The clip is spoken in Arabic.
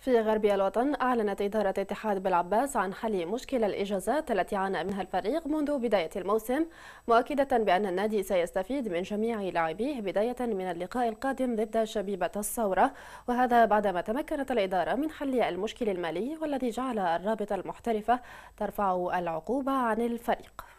في غرب الوطن أعلنت إدارة اتحاد بالعباس عن حل مشكلة الإجازات التي عانى منها الفريق منذ بداية الموسم مؤكدة بأن النادي سيستفيد من جميع لاعبيه بداية من اللقاء القادم ضد شبيبة الثورة وهذا بعدما تمكنت الإدارة من حل المشكل المالي والذي جعل الرابطة المحترفة ترفع العقوبة عن الفريق